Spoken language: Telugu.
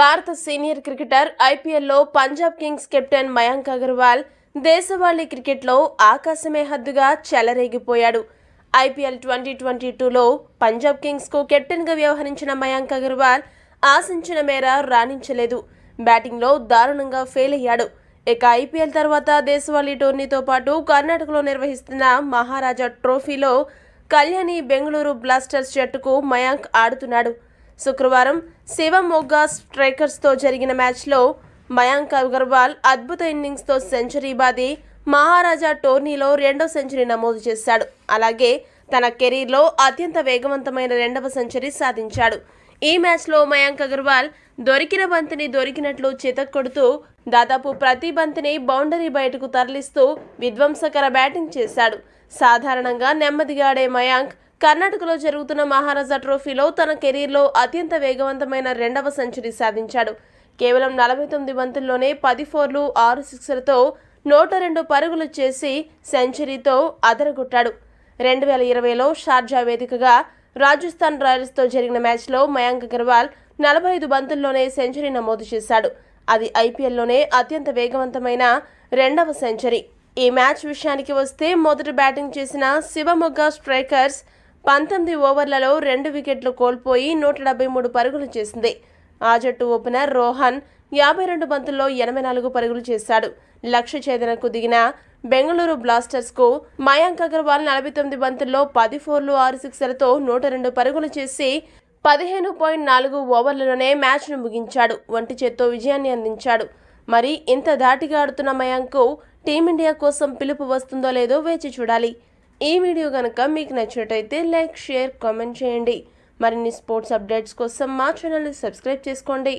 భారత సీనియర్ క్రికెటర్ ఐపీఎల్లో పంజాబ్ కింగ్స్ కెప్టెన్ మయాంక్ అగర్వాల్ దేశవాళీ క్రికెట్లో ఆకాశమే హద్దుగా చెలరేగిపోయాడు ఐపీఎల్ ట్వంటీ ట్వంటీ టూలో పంజాబ్ కింగ్స్కు కెప్టెన్గా వ్యవహరించిన మయాంక్ అగర్వాల్ ఆశించిన మేర రాణించలేదు బ్యాటింగ్లో దారుణంగా ఫెయిల్ అయ్యాడు ఇక ఐపీఎల్ తర్వాత దేశవాళీ టోర్నీతో పాటు కర్ణాటకలో నిర్వహిస్తున్న మహారాజా ట్రోఫీలో కళ్యాణి బెంగళూరు బ్లాస్టర్స్ జట్టుకు మయాంక్ ఆడుతున్నాడు శుక్రవారం శివమొగ్గా స్ట్రైకర్స్తో జరిగిన మ్యాచ్లో మయాంక్ అగర్వాల్ అద్భుత ఇన్నింగ్స్తో సెంచరీ బాది మహారాజా టోర్నీలో రెండో సెంచరీ నమోదు చేశాడు అలాగే తన కెరీర్లో అత్యంత వేగవంతమైన రెండవ సెంచరీ సాధించాడు ఈ మ్యాచ్లో మయాంక్ అగర్వాల్ దొరికిన బంతిని దొరికినట్లు కొడుతూ దాదాపు ప్రతి బంతిని బౌండరీ బయటకు తరలిస్తూ విధ్వంసకర బ్యాటింగ్ చేశాడు సాధారణంగా నెమ్మదిగాడే మయాంక్ కర్ణాటకలో జరుగుతున్న మహారాజా ట్రోఫీలో తన కెరీర్లో అత్యంత వేగవంతమైన రెండవ సెంచరీ సాధించాడు కేవలం నలభై తొమ్మిది బంతుల్లోనే పది ఫోర్లు ఆరు సిక్స్లతో నూట రెండు పరుగులు చేసి సెంచరీతో అదరగొట్టాడు రెండు వేల ఇరవైలో షార్జా వేదికగా రాజస్థాన్ రాయల్స్తో జరిగిన మ్యాచ్లో మయాంక్ అగర్వాల్ నలభై ఐదు బంతుల్లోనే సెంచరీ నమోదు చేశాడు అది ఐపీఎల్లోనే అత్యంత వేగవంతమైన రెండవ సెంచరీ ఈ మ్యాచ్ విషయానికి వస్తే మొదటి బ్యాటింగ్ చేసిన శివమొగ్గ స్ట్రైకర్స్ పంతొమ్మిది ఓవర్లలో రెండు వికెట్లు కోల్పోయి నూట డెబ్బై మూడు పరుగులు చేసింది ఆ జట్టు ఓపెనర్ రోహన్ యాభై రెండు బంతుల్లో ఎనభై నాలుగు పరుగులు చేశాడు లక్ష్య ఛేదనకు దిగిన బెంగళూరు బ్లాస్టర్స్కు మయాంక్ అగర్వాల్ నలభై తొమ్మిది బంతుల్లో పది ఫోర్లు ఆరు సిక్సర్లతో నూట రెండు పరుగులు చేసి పదిహేను పాయింట్ నాలుగు ఓవర్లలోనే మ్యాచ్ను ముగించాడు ఒంటి చేత్తో విజయాన్ని అందించాడు మరి ఇంత దాటిగా ఆడుతున్న మయాంక్కు టీమిండియా కోసం పిలుపు వస్తుందో లేదో వేచి చూడాలి ఈ వీడియో కనుక మీకు నచ్చినట్టయితే లైక్ షేర్ కామెంట్ చేయండి మరిన్ని స్పోర్ట్స్ అప్డేట్స్ కోసం మా ఛానల్ని సబ్స్క్రైబ్ చేసుకోండి